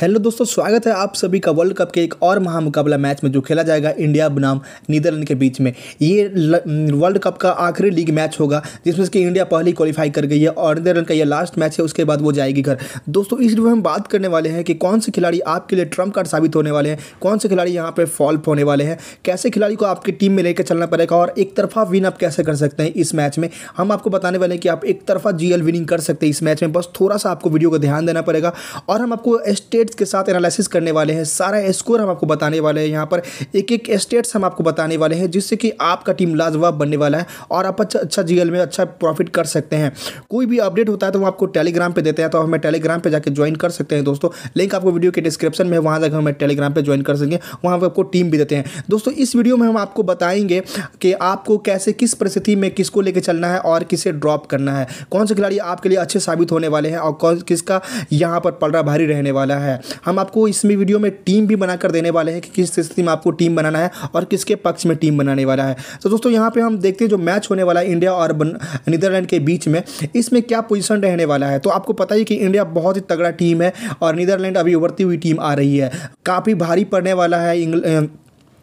Hello दोस्तों स्वागत है आप सभी का वर्ल्ड कप के एक और महामुकाबला मैच में जो खेला जाएगा इंडिया बनाम नीदरलैंड के बीच में ये वर्ल्ड कप का आखिरी लीग मैच होगा जिसमें कि इंडिया पहली क्वालिफाई कर गई है और नीदरलैंड का ये लास्ट मैच है उसके बाद वो जाएगी घर दोस्तों इस वीडियो में हम बात करने वाले हैं कि कौन से खिलाड़ी आपके लिए ट्रम्प कार्ड साबित होने वाले हैं कौन से खिलाड़ी यहाँ पर फॉल्प होने वाले हैं कैसे खिलाड़ी को आपकी टीम में लेकर चलना पड़ेगा और एक तरफा विन आप कैसे कर सकते हैं इस मैच में हम आपको बताने वाले हैं कि आप एक तरफा जी विनिंग कर सकते हैं इस मैच में बस थोड़ा सा आपको वीडियो को ध्यान देना पड़ेगा और हम आपको स्टेट स्टेट्स के साथ एनालिसिस करने वाले हैं सारा स्कोर हम आपको बताने वाले हैं यहाँ पर एक एक स्टेट्स हम आपको बताने वाले हैं जिससे कि आपका टीम लाजवाब बनने वाला है और आप अच्छा अच्छा जीएल में अच्छा प्रॉफिट कर सकते हैं कोई भी अपडेट होता है तो हम आपको टेलीग्राम पर देते हैं तो हमें टेलीग्राम पर जाकर ज्वाइन कर सकते हैं दोस्तों लिंक आपको वीडियो के डिस्क्रिप्शन में वहाँ जाकर हमें टेलीग्राम पर ज्वाइन कर सकेंगे वहाँ पर आपको टीम भी देते हैं दोस्तों इस वीडियो में हम आपको बताएंगे कि आपको कैसे किस परिस्थिति में किसको लेकर चलना है और किसे ड्रॉप करना है कौन से खिलाड़ी आपके लिए अच्छे साबित होने वाले हैं और कौन किसका यहाँ पर पलड़ा भारी रहने वाला है है हम आपको इसमें वीडियो में टीम भी बनाकर देने वाले हैं कि किस स्थिति में आपको टीम बनाना है और किसके पक्ष में टीम बनाने वाला है तो दोस्तों यहाँ पर हम देखते हैं जो मैच होने वाला है इंडिया और नीदरलैंड के बीच में इसमें क्या पोजिशन रहने वाला है तो आपको पता ही कि इंडिया बहुत ही तगड़ा टीम है और नीदरलैंड अभी उभरती हुई टीम आ रही है काफ़ी भारी पड़ने वाला है इंग्लैंड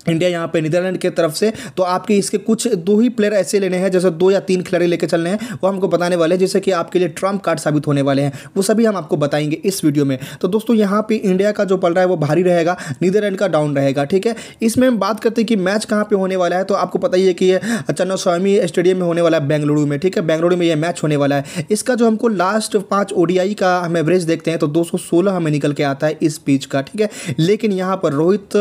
इंडिया यहाँ पे नीदरलैंड के तरफ से तो आपके इसके कुछ दो ही प्लेयर ऐसे लेने हैं जैसे दो या तीन खिलाड़ी लेके चलने हैं वो हमको बताने वाले हैं जैसे कि आपके लिए ट्रम्प कार्ड साबित होने वाले हैं वो सभी हम आपको बताएंगे इस वीडियो में तो दोस्तों यहाँ पे इंडिया का जो पल रहा है वो भारी रहेगा नीदरलैंड का डाउन रहेगा ठीक है इसमें हम बात करते हैं कि मैच कहाँ पर होने वाला है तो आपको पता ही है कि ये चन्ना स्वामी स्टेडियम में होने वाला है बेंगलुरु में ठीक है बेंगलुरु में यह मैच होने वाला है इसका जो हमको लास्ट पाँच ओडीआई का हम एवरेज देखते हैं तो दो हमें निकल के आता है इस पिच का ठीक है लेकिन यहाँ पर रोहित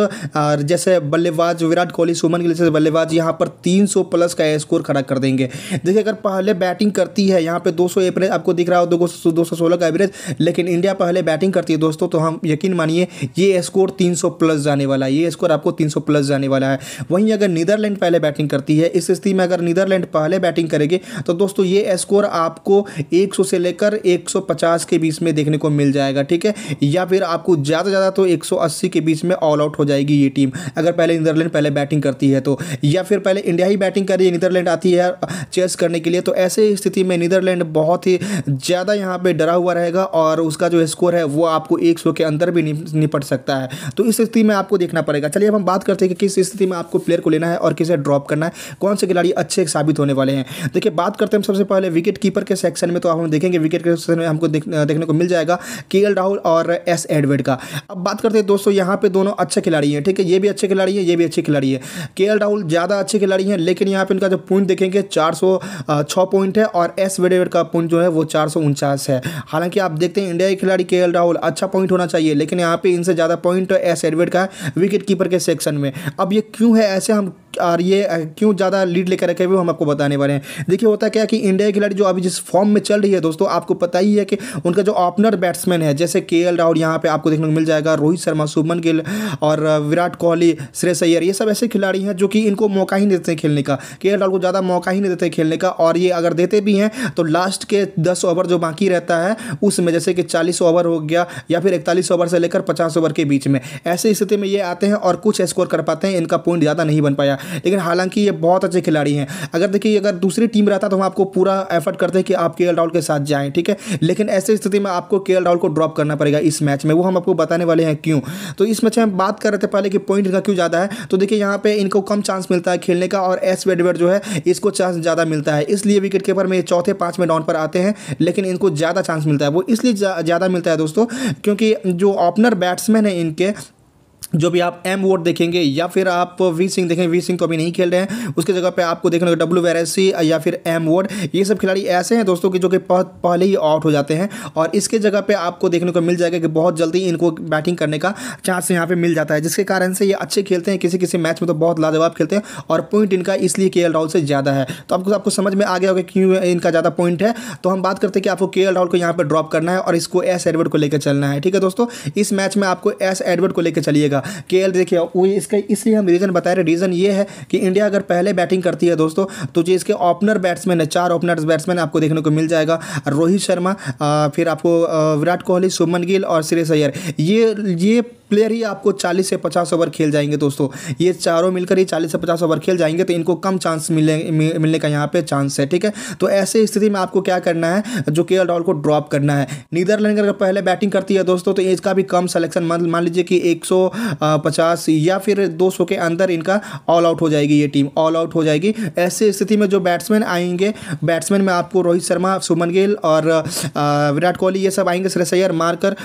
जैसे बल्ले बल्लेबाज विराट कोहली सुमन गिल जैसे बल्लेबाज यहाँ पर 300 प्लस का स्कोर खड़ा कर देंगे देखिए अगर पहले बैटिंग करती है यहाँ पे 200 एवरेज आपको दिख रहा हो दो सौ का एवरेज लेकिन इंडिया पहले बैटिंग करती है दोस्तों तो हम यकीन मानिए ये स्कोर तीन प्लस जाने वाला है ये स्कोर आपको तीन प्लस जाने वाला है वहीं अगर नीदरलैंड पहले बैटिंग करती है इस स्थिति में अगर नीदरलैंड पहले बैटिंग करेगी तो दोस्तों ये स्कोर आपको 100 से लेकर 150 के बीच में देखने को मिल जाएगा ठीक है या फिर आपको ज़्यादा ज़्यादा तो 180 के बीच में ऑल आउट हो जाएगी ये टीम अगर पहले नीदरलैंड पहले बैटिंग करती है तो या फिर पहले इंडिया ही बैटिंग कर रही है नीदरलैंड आती है चेस करने के लिए तो ऐसे स्थिति में नीदरलैंड बहुत ही ज़्यादा यहाँ पर डरा हुआ रहेगा और उसका जो स्कोर है वो आपको एक के अंदर भी निपट सकता है तो इस स्थिति में आपको देखना पड़ेगा चलिए अब हम बात करते हैं कि किस स्थिति में आपको प्लेयर को लेना है और किसे ड्रॉप करना है कौन से खिलाड़ी अच्छे साबित होने वाले हैं देखिए बात करते हैं सबसे पहले विकेट कीपर के सेक्शन में तो हम देखेंगे विकेट के सेक्शन में हमको देखने को मिल जाएगा के राहुल और एस एडवेड का अब बात करते हैं दोस्तों यहाँ पे दोनों अच्छे खिलाड़ी हैं ठीक है ये भी अच्छे खिलाड़ी हैं ये ये भी अच्छे खिलाड़ी है के राहुल ज़्यादा अच्छे खिलाड़ी हैं लेकिन यहाँ पर इनका जो पॉइंट देखेंगे चार पॉइंट है और एस वेडेवेड का पॉइंट जो है वो चार है हालांकि आप देखते हैं इंडिया के खिलाड़ी के राहुल अच्छा पॉइंट होना चाहिए लेकिन यहाँ पर इनसे ज़्यादा पॉइंट एस एडवेड का विकेट कीपर के सेक्शन में अब ये क्यों है ऐसे हम और ये क्यों ज़्यादा लीड लेकर रखे हुए हम आपको बताने वाले हैं देखिए होता क्या कि इंडिया के खिलाड़ी जो अभी जिस फॉर्म में चल रही है दोस्तों आपको पता ही है कि उनका जो ओपनर बैट्समैन है जैसे के एल राहुल यहाँ पे आपको देखने को मिल जाएगा रोहित शर्मा शुभमन गिल और विराट कोहली श्रेयस सैयर ये सब ऐसे खिलाड़ी हैं जो कि इनको मौका ही नहीं देते खेलने का के राहुल को ज़्यादा मौका ही नहीं देते खेलने का और ये अगर देते भी हैं तो लास्ट के दस ओवर जो बाकी रहता है उसमें जैसे कि चालीस ओवर हो गया या फिर इकतालीस ओवर से लेकर पचास ओवर के बीच में ऐसी स्थिति में ये आते हैं और कुछ स्कोर कर पाते हैं इनका पॉइंट ज़्यादा नहीं बन पाया लेकिन हालांकि ये बहुत अच्छे खिलाड़ी हैं अगर देखिए अगर दूसरी टीम रहता तो हम आपको पूरा एफर्ट करते हैं कि आप के राहुल के साथ जाएं ठीक है लेकिन ऐसी स्थिति में आपको के राहुल को ड्रॉप करना पड़ेगा इस मैच में वो हम आपको बताने वाले हैं क्यों तो इस मैच में हम बात कर रहे थे पहले कि पॉइंट का क्यों ज़्यादा है तो देखिए यहाँ पे इनको कम चांस मिलता है खेलने का और एस वेडवेड जो है इसको चांस ज़्यादा मिलता है इसलिए विकेट कीपर में चौथे में डाउन पर आते हैं लेकिन इनको ज़्यादा चांस मिलता है वो इसलिए ज़्यादा मिलता है दोस्तों क्योंकि जो ओपनर बैट्समैन है इनके जो भी आप एम वोट देखेंगे या फिर आप वी सिंह देखें वी सिंह तो अभी नहीं खेल रहे हैं उसके जगह पे आपको देखने को डब्ल्यू वैरेसी या फिर एम वोट ये सब खिलाड़ी ऐसे हैं दोस्तों कि जो कि पहले ही आउट हो जाते हैं और इसके जगह पे आपको देखने को मिल जाएगा कि बहुत जल्दी इनको बैटिंग करने का चांस यहाँ पर मिल जाता है जिसके कारण से ये अच्छे खेलते हैं किसी किसी मैच में तो बहुत लाजवाब खेलते हैं और पॉइंट इनका इसलिए के राहुल से ज़्यादा है तो आपको आपको समझ में आ गया होगा क्यों इनका ज़्यादा पॉइंट है तो हम बात करते हैं कि आपको के राहुल को यहाँ पर ड्रॉप करना है और इसको एस एडवर्ड को लेकर चलना है ठीक है दोस्तों इस मैच में आपको एस एडवर्ड को लेकर चलिएगा के देखिए वो इसका इसलिए हम रीज़न बता रहे रीज़न ये है कि इंडिया अगर पहले बैटिंग करती है दोस्तों तो जो इसके ओपनर बैट्समैन है चार ओपनर बैट्समैन आपको देखने को मिल जाएगा रोहित शर्मा फिर आपको विराट कोहली सुमन गिल और सुरेश अय्यर ये ये प्लेयर ही आपको 40 से 50 ओवर खेल जाएंगे दोस्तों ये चारों मिलकर ही 40 से 50 ओवर खेल जाएंगे तो इनको कम चांस मिलने मिलने का यहाँ पे चांस है ठीक है तो ऐसे स्थिति में आपको क्या करना है जो के राहुल को ड्रॉप करना है नीदरलैंड अगर पहले बैटिंग करती है दोस्तों तो इसका भी कम सलेक्शन मान लीजिए कि एक या फिर दो के अंदर इनका ऑल आउट हो जाएगी ये टीम ऑल आउट हो जाएगी ऐसी स्थिति में जो बैट्समैन आएंगे बैट्समैन में आपको रोहित शर्मा सुमन गिल और विराट कोहली ये सब आएंगे श्रेयस मारकर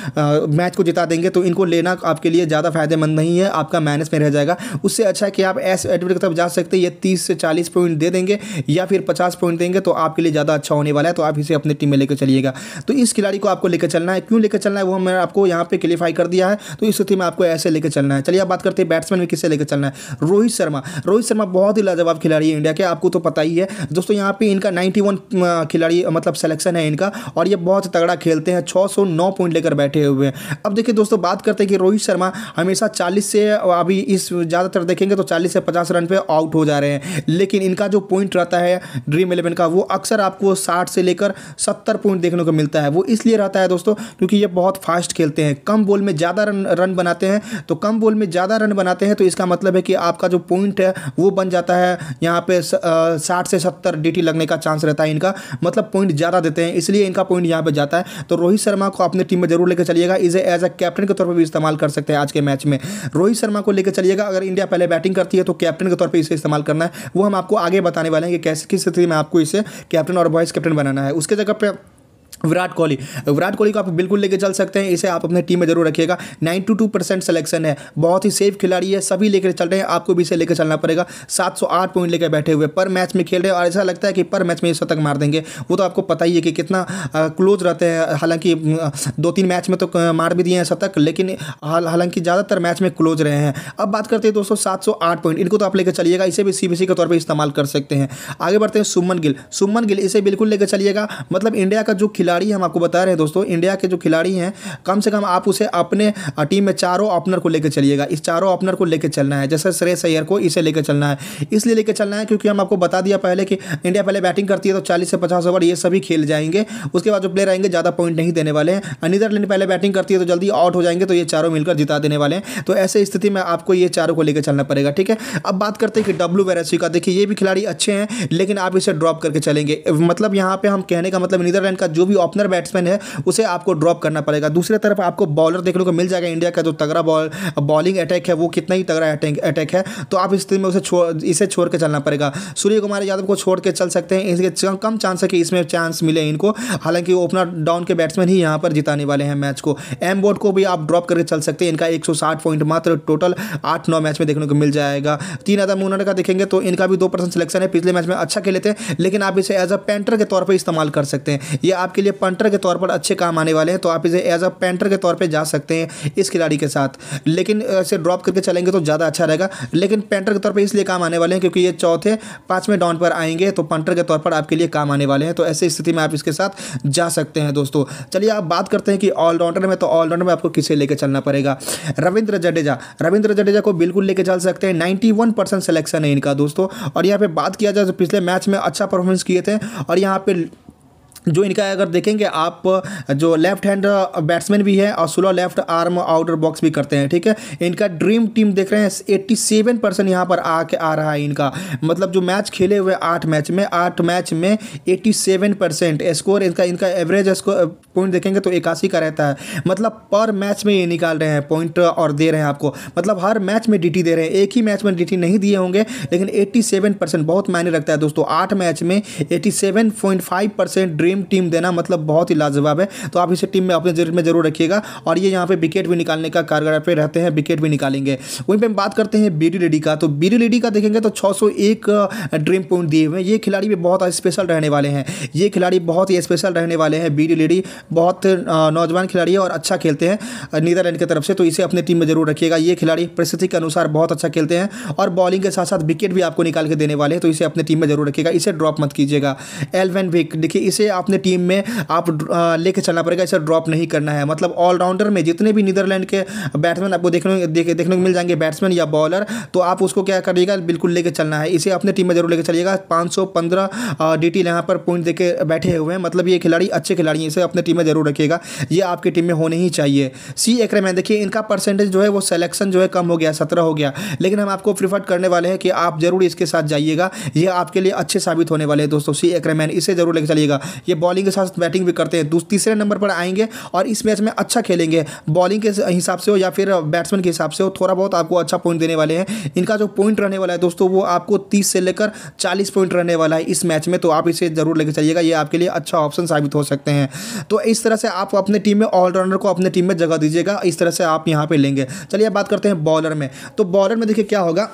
मैच को जिता देंगे तो इनको लेना आपके लिए ज़्यादा फायदेमंद नहीं है आपका माइनस में रह जाएगा उससे अच्छा है कि आप ऐसे एडमिट की तरफ जा सकते हैं ये तीस से चालीस पॉइंट दे देंगे या फिर पचास पॉइंट देंगे तो आपके लिए ज़्यादा अच्छा होने वाला है तो आप इसे अपनी टीम में लेकर चलिएगा तो इस खिलाड़ी को आपको लेकर चलना है क्यों लेकर चलना है वो मैंने आपको यहाँ पर क्लीफाई कर दिया है तो इस स्थिति में आपको ऐसे लेकर चलना है चलिए आप बात करते हैं बैट्समैन में किससे लेकर चलना है रोहित शर्मा रोहित शर्मा बहुत ही लाजवाब खिलाड़ी है इंडिया के आपको तो पता ही है दोस्तों यहाँ पर इनका नाइन्टी खिलाड़ी मतलब सेलेक्शन है इनका और ये बहुत तगड़ा खेलते हैं 609 पॉइंट लेकर बैठे हुए हैं अब देखिए दोस्तों बात करते हैं कि रोहित रोहित शर्मा हमेशा चालीस से अभी इस ज़्यादातर देखेंगे तो चालीस से पचास रन पे आउट हो जा रहे हैं लेकिन इनका जो पॉइंट रहता है ड्रीम इलेवन का वो अक्सर आपको साठ से लेकर सत्तर पॉइंट देखने को मिलता है वो इसलिए रहता है दोस्तों क्योंकि ये बहुत फास्ट खेलते हैं कम बॉल में ज़्यादा रन रन बनाते हैं तो कम बॉल में ज़्यादा रन बनाते हैं तो इसका मतलब है कि आपका जो पॉइंट है वो बन जाता है यहाँ पे साठ से सत्तर डी लगने का चांस रहता है इनका मतलब पॉइंट ज़्यादा देते हैं इसलिए इनका पॉइंट यहाँ पर जाता है तो रोहित शर्मा को अपनी टीम में जरूर लेकर चलिएगा इसे एज अ कैप्टन के तौर पर भी इस्तेमाल कर कर सकते हैं आज के मैच में रोहित शर्मा को लेकर चलिएगा अगर इंडिया पहले बैटिंग करती है तो कैप्टन के तौर पर इसे इस्तेमाल करना है वो हम आपको आगे बताने वाले हैं कि कैसे किस स्थिति में आपको इसे कैप्टन और वाइस कैप्टन बनाना है उसके जगह पर विराट कोहली विराट कोहली को आप बिल्कुल लेके चल सकते हैं इसे आप अपने टीम में जरूर रखिएगा 92 परसेंट सलेक्शन है बहुत ही सेफ खिलाड़ी है सभी लेकर चल रहे हैं आपको भी इसे लेकर चलना पड़ेगा 708 पॉइंट लेकर बैठे हुए पर मैच में खेल रहे हैं और ऐसा लगता है कि पर मैच में ये शतक मार देंगे वो तो आपको पता ही है कि कितना क्लोज रहते हैं हालांकि दो तीन मैच में तो मार भी दिए हैं शतक लेकिन हालांकि ज़्यादातर मैच में क्लोज रहे हैं अब बात करते हैं दोस्तों सात पॉइंट इनको तो आप लेकर चलिएगा इसे भी सी के तौर पर इस्तेमाल कर सकते हैं आगे बढ़ते हैं सुमन गिल सुमन गिल इसे बिल्कुल लेकर चलिएगा मतलब इंडिया का जो खिला खिलाड़ी हम आपको बता रहे हैं दोस्तों इंडिया के जो खिलाड़ी हैं कम से कम आप उसे अपने टीम में चारों ओपनर को लेकर चलिएगा इस चारों ओपनर को लेकर चलना है जैसे श्रेयस अय्यर को इसे लेकर चलना है इसलिए लेकर चलना है क्योंकि हम आपको बता दिया पहले कि इंडिया पहले बैटिंग करती है तो चालीस से पचास ओवर ये सभी खेल जाएंगे उसके बाद जो प्लेयर आएंगे ज़्यादा पॉइंट नहीं देने वाले हैं नीदरलैंड पहले बैटिंग करती है तो जल्दी आउट हो जाएंगे तो ये चारों मिलकर जिता देने वाले हैं तो ऐसे स्थिति में आपको ये चारों को लेकर चलना पड़ेगा ठीक है अब बात करते हैं कि डब्ल्यू वेरेसी का देखिए ये भी खिलाड़ी अच्छे हैं लेकिन आप इसे ड्रॉप करके चलेंगे मतलब यहाँ पे हम कहने का मतलब नीदरलैंड का जो भी ओपनर बैट्समैन है उसे आपको ड्रॉप करना पड़ेगा दूसरी तरफ आपको बॉलर देखने को मिल जाएगा इंडिया का जो तगड़ा बॉल बॉलिंग अटैक है वो कितना ही तगड़ा अटैक है तो आप इस स्थिति में उसे छोड़ इसे छोड़ के चलना पड़ेगा सूर्य कुमार यादव को छोड़ के चल सकते हैं इसके कम चांस है कि इसमें चांस मिले इनको हालांकि ओपनर डाउन के बैट्समैन ही यहाँ पर जिताने वाले हैं मैच को एम बोर्ड को भी आप ड्रॉप करके चल सकते हैं इनका एक पॉइंट मात्र टोटल आठ नौ मैच में देखने को मिल जाएगा तीन अदम मुनर का देखेंगे तो इनका भी दो परसेंट सिलेक्शन है पिछले मैच में अच्छा खेले थे लेकिन आप इसे एज अ पेंटर के तौर पर इस्तेमाल कर सकते हैं ये आपके लिए लिए पंटर के तौर पर अच्छे काम आने वाले हैं तो आप इसे एज अ पेंटर के तौर पर जा सकते हैं इस खिलाड़ी के साथ लेकिन इसे ड्रॉप करके चलेंगे तो ज़्यादा अच्छा रहेगा लेकिन पेंटर के तौर पर इसलिए काम आने वाले हैं क्योंकि ये चौथे पाँचवें डाउन पर आएंगे तो पंटर के तौर पर आपके लिए काम आने वाले हैं तो ऐसी स्थिति में आप इसके साथ जा सकते हैं दोस्तों चलिए आप बात करते हैं कि ऑलराउंडर में तो ऑलराउंडर में आपको किसे लेकर चलना पड़ेगा रविंद्र जडेजा रविंद्र जडेजा को बिल्कुल लेकर चल सकते हैं नाइन्टी वन परसेंट सिलेक्शन है इनका दोस्तों और यहाँ पे बात किया जाए तो पिछले मैच में अच्छा परफॉर्मेंस किए थे और यहाँ पे जो इनका अगर देखेंगे आप जो लेफ्ट हैंड बैट्समैन भी है और सोलह लेफ्ट आर्म आउटर बॉक्स भी करते हैं ठीक है इनका ड्रीम टीम देख रहे हैं एट्टी सेवन परसेंट यहाँ पर आके आ रहा है इनका मतलब जो मैच खेले हुए आठ मैच में आठ मैच में एट्टी सेवन परसेंट स्कोर इनका इनका एवरेज स्कोर पॉइंट देखेंगे तो इक्यासी का रहता है मतलब पर मैच में ये निकाल रहे हैं पॉइंट और दे रहे हैं आपको मतलब हर मैच में डी दे रहे हैं एक ही मैच में डी नहीं दिए होंगे लेकिन एट्टी सेवन परसेंट बहुत मायने रखता है दोस्तों आठ मैच में eighty seven point five percent dream team देना मतलब बहुत ही लाजवाब है तो आप इसे टीम में अपने जरूर में जरूर रखिएगा और ये यहाँ पे विकेट भी निकालने का कारगर पे रहते हैं विकेट भी निकालेंगे वहीं पर हम बात करते हैं बीडी रेडी का तो बीडी रेडी का देखेंगे तो 601 ड्रीम पॉइंट दिए हुए ये खिलाड़ी भी बहुत स्पेशल रहने वाले हैं ये खिलाड़ी बहुत ही स्पेशल रहने वाले हैं बीडी रेडी बहुत नौजवान खिलाड़ी है और अच्छा खेलते हैं नीदरलैंड की तरफ से तो इसे अपने टीम में जरूर रखिएगा ये खिलाड़ी परिस्थिति के अनुसार बहुत अच्छा खेलते हैं और बॉलिंग के साथ साथ विकेट भी आपको निकाल के देने वाले हैं तो इसे अपने टीम में जरूर रखिएगा इसे ड्रॉप मत कीजिएगा एलवेन विक देखिए इसे अपने टीम में आप लेके चलना पड़ेगा इसे ड्रॉप नहीं करना है मतलब ऑलराउंडर में जितने भी नीदरलैंड के बैट्समैन आपको देखने देख, देखने को मिल जाएंगे बैट्समैन या बॉलर तो आप उसको क्या करिएगा बिल्कुल लेके चलना है इसे अपने टीम में जरूर लेके चलिएगा पाँच सौ पंद्रह डी टी यहाँ पर पॉइंट दे बैठे हुए हैं मतलब ये खिलाड़ी अच्छे खिलाड़ी हैं इसे अपने टीम में जरूर रखिएगा ये आपकी टीम में होने ही चाहिए सी एक है देखिए इनका परसेंटेज जो है वो सेलेक्शन जो है कम हो गया सत्रह हो गया लेकिन हम आपको प्रिफर करने वाले हैं कि आप जरूर इसके साथ जाइएगा ये आपके लिए अच्छे साबित होने वाले हैं दोस्तों सी एक इसे जरूर लेकर चलिएगा ये बॉलिंग के साथ बैटिंग भी करते हैं तीसरे नंबर पर आएंगे और इस मैच में अच्छा खेलेंगे बॉलिंग के हिसाब से हो या फिर बैट्समैन के हिसाब से हो थोड़ा बहुत आपको अच्छा पॉइंट देने वाले हैं इनका जो पॉइंट रहने वाला है दोस्तों वो आपको तीस से लेकर चालीस पॉइंट रहने वाला है इस मैच में तो आप इसे ज़रूर लेकर चलिएगा ये आपके लिए अच्छा ऑप्शन साबित हो सकते हैं तो इस तरह से आप अपने टीम में ऑलराउंडर को अपने टीम में जगह दीजिएगा इस तरह से आप यहाँ पर लेंगे चलिए बात करते हैं बॉलर में तो बॉलर में देखिए क्या होगा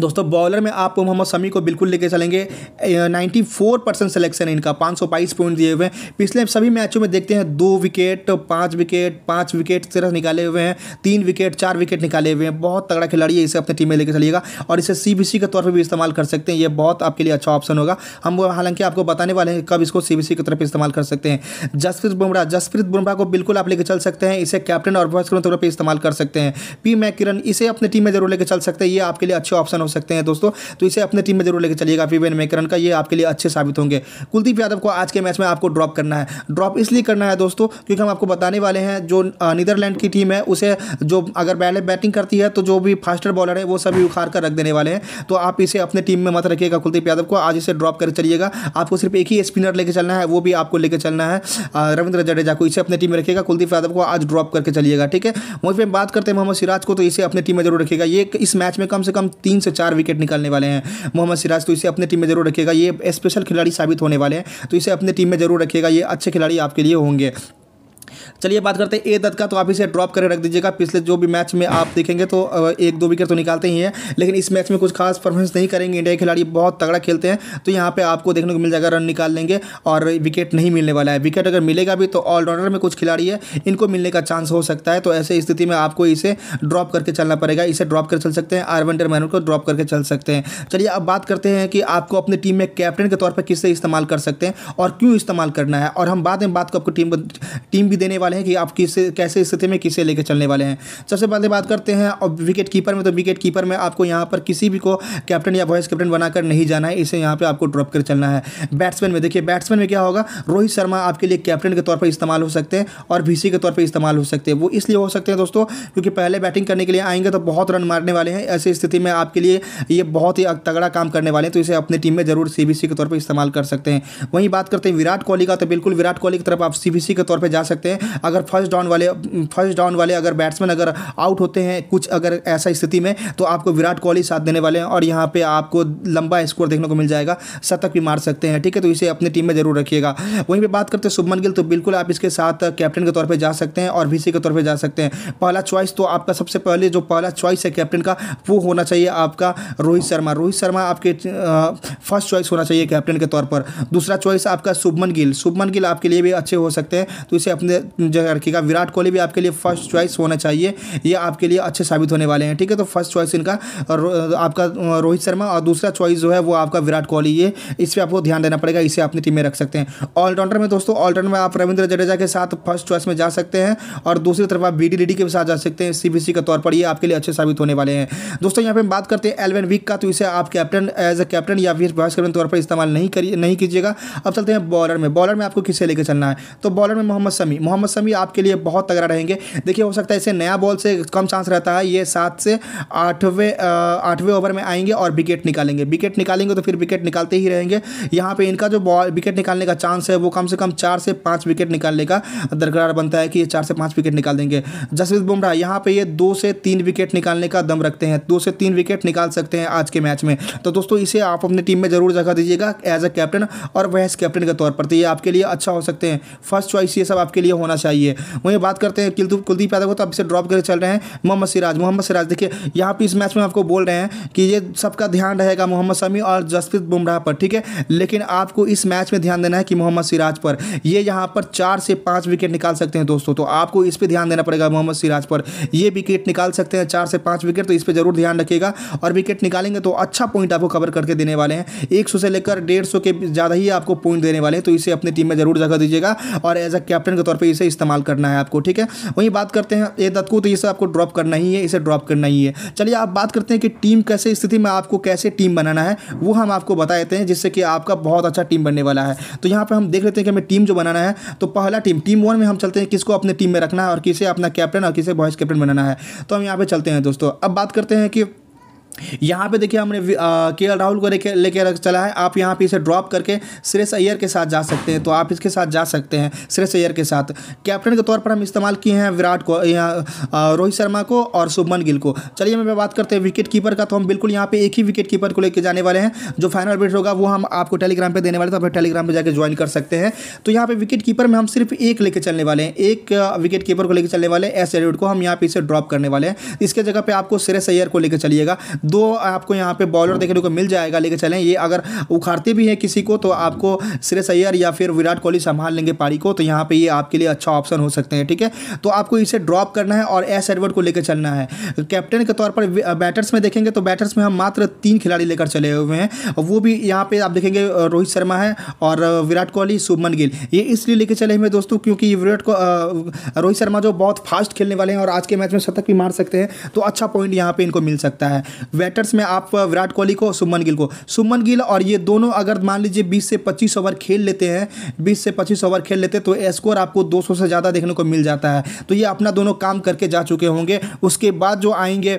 दोस्तों बॉलर में आप मोहम्मद शमी को बिल्कुल लेके चलेंगे 94 परसेंट सिलेक्शन इनका पाँच पॉइंट दिए हुए हैं पिछले सभी मैचों में देखते हैं दो विकेट पाँच विकेट पाँच विकेट सिर्फ निकाले हुए हैं तीन विकेट चार विकेट निकाले हुए हैं बहुत तगड़ा खिलाड़ी है इसे अपनी टीम में लेकर चलिएगा और इसे सी के तौर पर भी इस्तेमाल कर सकते हैं ये बहुत आपके लिए अच्छा ऑप्शन होगा हम हालांकि आपको बताने वाले हैं कब इसको सी की तरफ इस्तेमाल कर सकते हैं जसप्रीत बुमराह जसप्रीत बुमराह को बिल्कुल आप लेकर चल सकते हैं इसे कैप्टन और वाइस के तौर पर इस्तेमाल कर सकते हैं पी मैकिरन इसे अपनी टीम में जरूर लेकर चल सकते हैं ये आपके लिए अच्छे ऑप्शन हो सकते हैं दोस्तों तो इसे अपने टीम में जरूर लेकर चलिएगा विवेन मेकरन का ये आपके लिए अच्छे साबित होंगे कुलदीप यादव को आज के मैच में आपको ड्रॉप करना है ड्रॉप इसलिए करना है दोस्तों क्योंकि हम आपको बताने वाले हैं जो नीदरलैंड की टीम है उसे जो अगर बैले बैटिंग करती है तो जो भी फास्टर बॉलर है वो सभी उखाड़ कर रख देने वाले हैं तो आप इसे अपने टीम में मत रखिएगा कुलदीप यादव को आज इसे ड्रॉप कर चलिएगा आपको सिर्फ एक ही स्पिनर लेके चलना है वो भी आपको लेके चलना है रविंद्र जडेजा को इसे अपने टीम में रखिएगा कुलदीप यादव को आज ड्रॉप करके चलिएगा ठीक है वहीं पर बात करते हैं मोहम्मद सिराज को तो इसे अपने टीम में जरूर रखिएगा ये इस मैच में कम से कम तीन से चार विकेट निकालने वाले हैं मोहम्मद सिराज तो इसे अपने टीम में जरूर रखेगा ये स्पेशल खिलाड़ी साबित होने वाले हैं तो इसे अपने टीम में जरूर रखेगा ये अच्छे खिलाड़ी आपके लिए होंगे चलिए बात करते हैं ए दत्त का तो आप इसे ड्रॉप करके रख दीजिएगा पिछले जो भी मैच में आप देखेंगे तो एक दो विकेट तो निकालते ही हैं लेकिन इस मैच में कुछ खास परफॉर्मेंस नहीं करेंगे इंडिया के खिलाड़ी बहुत तगड़ा खेलते हैं तो यहाँ पर आपको देखने को मिल जाएगा रन निकाल लेंगे और विकेट नहीं मिलने वाला है विकेट अगर मिलेगा भी तो ऑलराउंडर में कुछ खिलाड़ी है इनको मिलने का चांस हो सकता है तो ऐसे स्थिति में आपको इसे ड्रॉप करके चलना पड़ेगा इसे ड्रॉप कर चल सकते हैं आरवन डर को ड्रॉप करके चल सकते हैं चलिए अब बात करते हैं कि आपको अपनी टीम में कैप्टन के तौर पर किससे इस्तेमाल कर सकते हैं और क्यों इस्तेमाल करना है और हम बाद में बात को आपको टीम टीम भी देने वाले हैं कि आप किसे कैसे स्थिति में किसे लेकर चलने वाले हैं सबसे पहले बात करते हैं अब विकेट कीपर में तो विकेट कीपर में आपको यहाँ पर किसी भी को कैप्टन या वाइस कैप्टन बनाकर नहीं जाना है इसे यहाँ पर आपको ड्रॉप कर चलना है बैट्समैन में देखिए बैट्समैन में क्या होगा रोहित शर्मा आपके लिए कैप्टन के तौर पर इस्तेमाल हो सकते हैं और भीसी के तौर पर इस्तेमाल हो सकते हैं वो इसलिए हो सकते हैं दोस्तों क्योंकि पहले बैटिंग करने के लिए आएंगे तो बहुत रन मारने वाले हैं ऐसी स्थिति में आपके लिए ये बहुत ही तगड़ा काम करने वाले हैं तो इसे अपनी टीम में जरूर सीबीसी के तौर पर इस्तेमाल कर सकते हैं वहीं बात करते हैं विराट कोहली का तो बिल्कुल विराट कोहली की तरफ आप सीबीसी के तौर पर जा सकते हैं सकते हैं अगर फर्स्ट डाउन वाले फर्स्ट डाउन वाले अगर बैट्समैन अगर आउट होते हैं कुछ अगर ऐसा स्थिति में तो आपको विराट कोहली साथ देने वाले हैं और यहाँ पर आपको लंबा स्कोर देखने को मिल जाएगा शतक भी मार सकते हैं ठीक है तो इसे अपनी टीम में जरूर रखिएगा वहीं पर बात करते हैं शुभमन गिल तो बिल्कुल आप इसके साथ कैप्टन के तौर पर जा सकते हैं और वीसी के तौर पर जा सकते हैं पहला चॉइस तो आपका सबसे पहले जो पहला चॉइस है कैप्टन का वो होना चाहिए आपका रोहित शर्मा रोहित शर्मा आपके फर्स्ट चॉइस होना चाहिए कैप्टन के तौर पर दूसरा चॉइस आपका शुभमन गिल शुभमन गिल आपके लिए भी अच्छे हो सकते हैं तो इसे अपने लड़की का विराट कोहली भी आपके लिए फर्स्ट चॉइस होना चाहिए ये आपके लिए अच्छे साबित होने वाले हैं ठीक है तो फर्स्ट चॉइस इनका आपका रोहित शर्मा और दूसरा चॉइस जो है वो आपका विराट कोहली ये इस पर आपको ध्यान देना पड़ेगा इसे अपनी टीम में रख सकते हैं ऑलराउंडर में दोस्तों ऑलराउंडर में आप रविंद्र जडेजा के साथ फर्स्ट चॉइस में जा सकते हैं और दूसरी तरफ आप बी डी के साथ जा सकते हैं सी के तौर पर ये आपके लिए अच्छे साबित होने वाले हैं दोस्तों यहाँ पर बात करते हैं एलेवन वीक का तो इसे आप कैप्टन एज ए कैप्टन या फिर वाइस कैप्टन तौर पर इस्तेमाल नहीं करिए नहीं कीजिएगा अब चलते हैं बॉलर में बॉलर में आपको किसे लेकर चलना है तो बॉलर में मोहम्मद शमी मोहम्मद शमी आपके लिए बहुत तगड़ा रहेंगे देखिए हो सकता है इसे नया बॉल से कम चांस रहता है ये सात से आठवें आठवें ओवर में आएंगे और विकेट निकालेंगे विकेट निकालेंगे तो फिर विकेट निकालते ही रहेंगे यहाँ पर इनका जो बॉल विकेट निकालने का चांस है वो कम से कम चार से पाँच विकेट निकालने का दरकरार बनता है कि ये चार से पाँच विकेट निकाल देंगे जसवीत बुमराह यहाँ पर ये दो से तीन विकेट निकालने का दम रखते हैं दो से तीन विकेट निकाल सकते हैं आज के मैच में तो दोस्तों इसे आप अपनी टीम में ज़रूर जगह दीजिएगा एज अ कैप्टन और वाइस कैप्टन के तौर पर तो ये आपके लिए अच्छा हो सकते हैं फर्स्ट चॉइस ये सब आपके लिए होना चाहिए वहीं बात करते हैं कुलदीप कुलदीप यादव को तो अब से ड्रॉप करके चल रहे हैं मोहम्मद सिराज मोहम्मद सिराज देखिए यहाँ पर इस मैच में आपको बोल रहे हैं कि ये सबका ध्यान रहेगा मोहम्मद शमी और जसप्रीत बुमराह पर ठीक है लेकिन आपको इस मैच में ध्यान देना है कि मोहम्मद सिराज पर ये यहाँ पर चार से पाँच विकेट निकाल सकते हैं दोस्तों तो आपको इस पर ध्यान देना पड़ेगा मोहम्मद सिराज पर ये विकेट निकाल सकते हैं चार से पाँच विकेट तो इस पर जरूर ध्यान रखिएगा और विकेट निकालेंगे तो अच्छा पॉइंट आपको कवर करके देने वाले हैं एक से लेकर डेढ़ के ज़्यादा ही आपको पॉइंट देने वाले हैं तो इसे अपनी टीम में जरूर जगह दीजिएगा और एज अ कैप्टन के तौर पर पे इसे इस्तेमाल करना है आपको ठीक है वहीं बात करते हैं ए दत्त को तो इसे आपको ड्रॉप करना ही है इसे ड्रॉप करना ही है चलिए आप बात करते हैं कि टीम कैसे स्थिति में आपको कैसे टीम बनाना है वो हम आपको बता देते हैं जिससे कि आपका बहुत अच्छा टीम बनने वाला है तो यहाँ पर हम देख लेते हैं कि हमें टीम जो बनाना है तो पहला टीम टीम वन में हम चलते हैं किसको अपने टीम में रखना है और किसे अपना कैप्टन और किसे वाइस कैप्टन बनाना है तो हम यहाँ पर चलते हैं दोस्तों अब बात करते हैं कि यहाँ पे देखिए हमने के एल राहुल को लेके लेके चला है आप यहाँ पे इसे ड्रॉप करके श्रेष अय्यर के साथ जा सकते हैं तो आप इसके साथ जा सकते हैं श्रेष अय्यर के साथ कैप्टन के तौर पर हम इस्तेमाल किए हैं विराट को यहाँ रोहित शर्मा को और शुभमन गिल को चलिए मैं बात करते हैं विकेट कीपर का तो हम बिल्कुल यहाँ पे एक ही विकेट कीपर को लेकर जाने वाले हैं जो फाइनल बेट होगा वो हम आपको टेलीग्राम पर देने वाले तो आप टेलीग्राम पर जाकर ज्वाइन कर सकते हैं तो यहाँ पर विकेट कीपर में हम सिर्फ एक लेकर चलने वाले हैं एक विकेट कीपर को लेकर चलने वाले एस एड्यूड को हम यहाँ पे इसे ड्रॉप करने वाले हैं इसके जगह पर आपको श्रेष अय्यर को लेकर चलिएगा दो आपको यहाँ पे बॉलर हाँ। देखने को मिल जाएगा लेके चलें ये अगर उखाड़ते भी हैं किसी को तो आपको सिरे सैयर या फिर विराट कोहली संभाल लेंगे पारी को तो यहाँ पे ये आपके लिए अच्छा ऑप्शन हो सकते हैं ठीक है तो आपको इसे ड्रॉप करना है और एस एडवर्ड को लेकर चलना है कैप्टन के तौर पर बैटर्स में देखेंगे तो बैटर्स में हम मात्र तीन खिलाड़ी लेकर चले हुए हैं वो भी यहाँ पर आप देखेंगे रोहित शर्मा है और विराट कोहली शुभमन गिल ये इसलिए लेकर चले हुए दोस्तों क्योंकि विराट को रोहित शर्मा जो बहुत फास्ट खेलने वाले हैं और आज के मैच में शतक भी मार सकते हैं तो अच्छा पॉइंट यहाँ पर इनको मिल सकता है वेटर्स में आप विराट कोहली को सुमन गिल को सुमन गिल और ये दोनों अगर मान लीजिए बीस से पच्चीस ओवर खेल लेते हैं बीस से पच्चीस ओवर खेल लेते हैं तो स्कोर आपको दो से ज़्यादा देखने को मिल जाता है तो ये अपना दोनों काम करके जा चुके होंगे उसके बाद जो आएंगे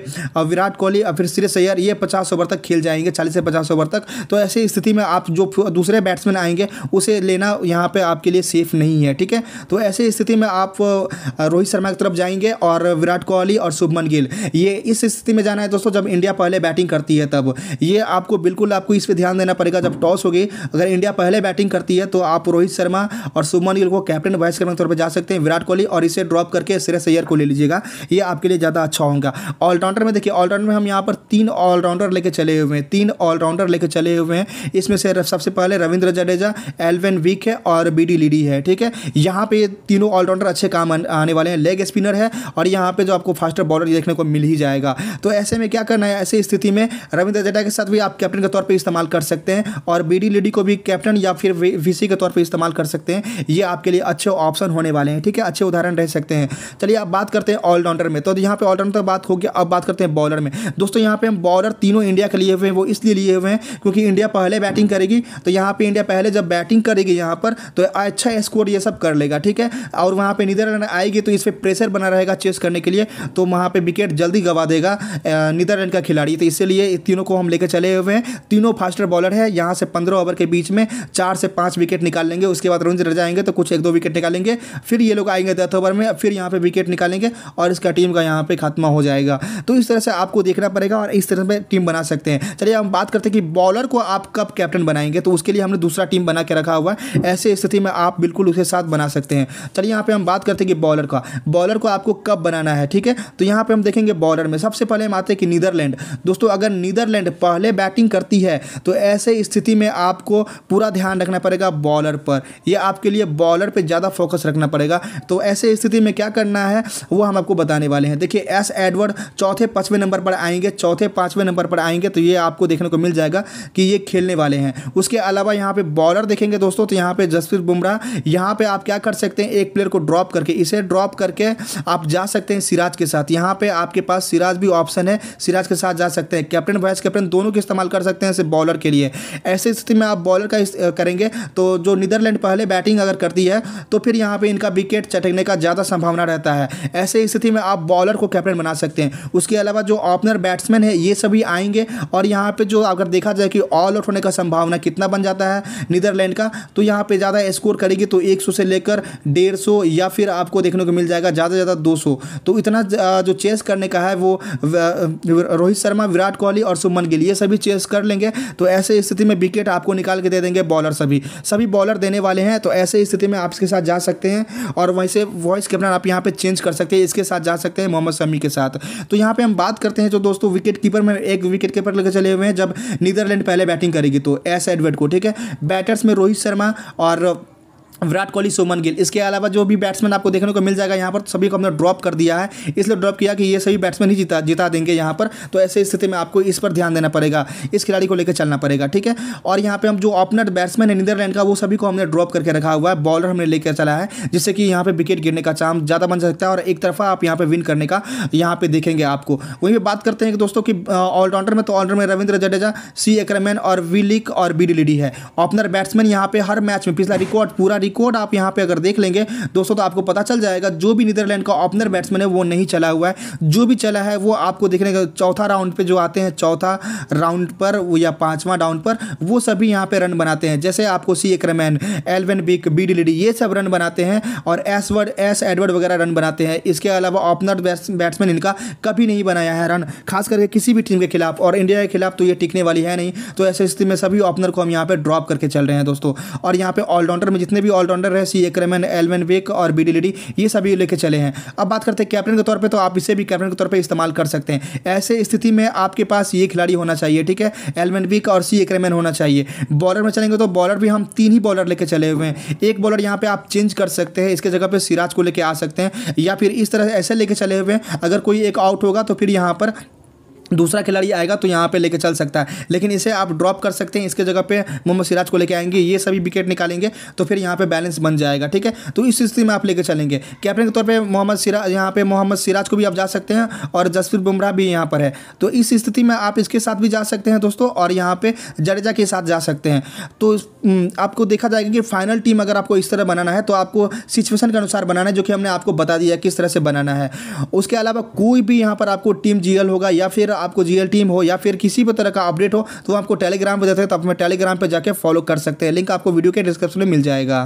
विराट कोहली और फिर सिरे सैयर ये पचास ओवर तक खेल जाएंगे चालीस से पचास ओवर तक तो ऐसी स्थिति में आप जो दूसरे बैट्समैन आएंगे उसे लेना यहाँ पर आपके लिए सेफ नहीं है ठीक है तो ऐसी स्थिति में आप रोहित शर्मा की तरफ जाएंगे और विराट कोहली और शुभमन गिल ये इस स्थिति में जाना है दोस्तों जब इंडिया पहले बैटिंग करती है तब ये आपको बिल्कुल आपको इस पर ध्यान देना पड़ेगा जब टॉस होगी अगर इंडिया पहले बैटिंग करती है तो आप रोहित शर्मा और सुमन गिल को कैप्टन वाइस कैप्टन के तौर पर जा सकते हैं विराट कोहली और इसे ड्रॉप करके श्रेस अयर को ले लीजिएगा ये आपके लिए ज़्यादा अच्छा होगा ऑलराउंडर में देखिए ऑलराउंडर में हम यहाँ पर तीन ऑलराउंडर लेके चले हुए हैं तीन ऑलराउंडर लेके चले हुए हैं इसमें से सबसे पहले रविंद्र जडेजा एलवेन विक है और बी डी लीडी है ठीक है यहाँ पर तीनों ऑलराउंडर अच्छे काम आने वाले हैं लेग स्पिनर है और यहाँ पर जो आपको फास्टर बॉलर देखने को मिल ही जाएगा तो ऐसे में क्या करना है ऐसी स्थिति में रविंद्र जडेजा के साथ भी आप कैप्टन के तौर पर इस्तेमाल कर सकते हैं और बी डी लेडी को भी कैप्टन या फिर वीसी के तौर पर इस्तेमाल कर सकते हैं ये आपके लिए अच्छे ऑप्शन होने वाले हैं ठीक है अच्छे उदाहरण रह सकते हैं चलिए आप बात करते हैं ऑलराउंडर में तो यहाँ पर ऑलराउंडर तो बात होगी अब बात करते हैं बॉलर में दोस्तों यहाँ पर हम बॉलर तीनों इंडिया के लिए हुए हैं वो इसलिए लिए हुए हैं क्योंकि इंडिया पहले बैटिंग करेगी तो यहाँ पर इंडिया पहले जब बैटिंग करेगी यहाँ पर तो अच्छा स्कोर ये सब कर लेगा ठीक है और वहाँ पर नीदरलैंड आएगी तो इस पर प्रेशर बना रहेगा चेस करने के लिए तो वहाँ पर विकेट जल्दी गवा देगा नीदरलैंड का खिलाड़ी खिलाड़ी तो इसीलिए तीनों को हम लेकर चले हुए हैं तीनों फास्टर बॉलर है यहाँ से पंद्रह ओवर के बीच में चार से पाँच विकेट निकाल लेंगे उसके बाद रोहित रह जाएंगे तो कुछ एक दो विकेट निकालेंगे फिर ये लोग आएंगे दस ओवर में फिर यहाँ पर विकेट निकालेंगे और इसका टीम का यहाँ पर खात्मा हो जाएगा तो इस तरह से आपको देखना पड़ेगा और इस तरह से टीम बना सकते हैं चलिए हम बात करते हैं कि बॉलर को आप कब कैप्टन बनाएंगे तो उसके लिए हमने दूसरा टीम बना के रखा हुआ है ऐसे स्थिति में आप बिल्कुल उसे साथ बना सकते हैं चलिए यहाँ पर हम बात करते हैं कि बॉलर का बॉलर को आपको कब बनाना है ठीक है तो यहाँ पर हम देखेंगे बॉलर में सबसे पहले हम आते हैं कि नीदरलैंड दोस्तों अगर नीदरलैंड पहले बैटिंग करती है तो ऐसे स्थिति में आपको पूरा ध्यान रखना पड़ेगा बॉलर पर यह आपके लिए बॉलर पर ज़्यादा फोकस रखना पड़ेगा तो ऐसे स्थिति में क्या करना है वो हम आपको बताने वाले हैं देखिए एस एडवर्ड चौथे पाँचवें नंबर पर आएंगे चौथे पाँचवें नंबर पर आएंगे तो ये आपको देखने को मिल जाएगा कि ये खेलने वाले हैं उसके अलावा यहाँ पे बॉलर देखेंगे दोस्तों तो यहाँ पे जसप्रीत बुमराह यहाँ पे आप क्या कर सकते हैं एक प्लेयर को ड्रॉप करके इसे ड्रॉप करके आप जा सकते हैं सिराज के साथ यहाँ पे आपके पास सिराज भी ऑप्शन है सिराज के साथ जा सकते हैं कैप्टन वाइस कैप्टन दोनों के इस्तेमाल कर सकते हैं बॉलर के लिए ऐसी स्थिति में आप बॉलर का करेंगे तो जो नीदरलैंड पहले बैटिंग अगर करती है तो फिर यहाँ पर इनका विकेट चटकने का ज़्यादा संभावना रहता है ऐसे स्थिति में आप बॉलर को कैप्टन बना सकते हैं उसके अलावा जो ओपनर बैट्समैन है ये सभी आएंगे और यहाँ पर जो अगर देखा जाए कि ऑल आउट होने का संभावना कितना बन जाता है नीदरलैंड का तो यहाँ पर ज़्यादा स्कोर करेगी तो एक से लेकर डेढ़ या फिर आपको देखने को मिल जाएगा ज़्यादा से ज़्यादा दो तो इतना जो चेस करने का है वो रोहित शर्मा विराट कोहली और सुमन गिल ये सभी चेस कर लेंगे तो ऐसे स्थिति में विकेट आपको निकाल के दे देंगे बॉलर सभी सभी बॉलर देने वाले हैं तो ऐसे स्थिति में आप इसके साथ जा सकते हैं और वैसे वॉइस कैप्टन आप यहाँ पर चेंज कर सकते हैं इसके साथ जा सकते हैं मोहम्मद शमी के साथ तो यहाँ पर हम बात करते हैं जो तो दोस्तों विकेट कीपर में एक विकेट कीपर लेकर चले हुए हैं जब नीदरलैंड पहले बैटिंग करेगी तो एस एडवर्ड को ठीक है बैटर्स में रोहित शर्मा और विराट कोहली सुमन गिल इसके अलावा जो भी बैट्समैन आपको देखने को मिल जाएगा यहाँ पर सभी को हमने ड्रॉप कर दिया है इसलिए ड्रॉप किया कि ये सभी बैट्समैन ही जिता जीता देंगे यहाँ पर तो ऐसे स्थिति में आपको इस पर ध्यान देना पड़ेगा इस खिलाड़ी को लेकर चलना पड़ेगा ठीक है और यहाँ पर हम जो ओपनर बैट्समैन है नीदरलैंड का वो सभी को हमने ड्रॉप करके रखा हुआ है बॉलर हमने लेकर चला है जिससे कि यहाँ पर विकेट गिरने का चांस ज़्यादा बन सकता है और एक तरफा आप यहाँ पर विन करने का यहाँ पर देखेंगे आपको वहीं पर बात करते हैं कि दोस्तों की ऑलराउंडर में तो ऑलराउंड में रविंद्र जडेजा सी एकरमैन और वी लिक और बी है ओपनर बैट्समैन यहाँ पर हर मैच में पिछला रिकॉर्ड पूरा कोड आप यहां पे अगर देख लेंगे दोस्तों तो आपको पता चल जाएगा जो भी नीदरलैंड का ओपनर बैट्समैन है वो नहीं चला हुआ है जो भी चला है वो आपको देखने का चौथा राउंड पे जो आते हैं चौथा राउंड पर या पांचवा राउंड पर वो सभी यहां पे रन बनाते हैं जैसे आपको C Ackermann L van Beek B D ये सब रन बनाते हैं और एस वर्ड एस एडवर्ड वगैरह रन बनाते हैं इसके अलावा ओपनर बैट्समैन इनका कभी नहीं बनाया है रन खास करके किसी भी टीम के खिलाफ और इंडिया के खिलाफ तो ये टिकने वाली है नहीं तो ऐसे स्थिति में सभी ओपनर को हम यहाँ पर ड्रॉप करके चल रहे हैं दोस्तों और यहाँ पे ऑलराउंडर में जितने भी ऑलराउंडर है सी एकरमैन एलवेन वेक और बी डी ये सभी लेके चले हैं अब बात करते हैं कैप्टन के तौर पर तो आप इसे भी कैप्टन के तौर पर इस्तेमाल कर सकते हैं ऐसे स्थिति में आपके पास ये खिलाड़ी होना चाहिए ठीक है एलवेन विक और सी एकरमैन होना चाहिए बॉलर में चलेंगे तो बॉलर भी हम तीन ही बॉलर लेके चले हुए हैं एक बॉलर यहाँ पर आप चेंज कर सकते हैं इसके जगह पर सिराज को लेकर आ सकते हैं या फिर इस तरह ऐसे लेके चले हुए हैं अगर कोई एक आउट होगा तो फिर यहाँ पर दूसरा खिलाड़ी आएगा तो यहाँ पे लेके चल सकता है लेकिन इसे आप ड्रॉप कर सकते हैं इसके जगह पे मोहम्मद सिराज को लेके आएंगे ये सभी विकेट निकालेंगे तो फिर यहाँ पे बैलेंस बन जाएगा ठीक है तो इस स्थिति में आप लेके चलेंगे कैप्टन के तौर पे मोहम्मद सिराज यहाँ पे मोहम्मद सिराज को भी आप जा सकते हैं और जसवीर बुमराह भी यहाँ पर है तो इस स्थिति में आप इसके साथ भी जा सकते हैं दोस्तों और यहाँ पर जडेजा के साथ जा सकते हैं तो हम्म, आपको देखा जाएगा कि फाइनल टीम अगर आपको इस तरह बनाना है तो आपको सिचुएसन के अनुसार बनाना है जो कि हमने आपको बता दिया किस तरह से बनाना है उसके अलावा कोई भी यहाँ पर आपको टीम जी होगा या फिर आपको जीएल टीम हो या फिर किसी भी तरह का अपडेट हो तो आपको टेलीग्राम पर देते हैं तो आप टेलीग्राम पर जाकर फॉलो कर सकते हैं लिंक आपको वीडियो के डिस्क्रिप्शन में मिल जाएगा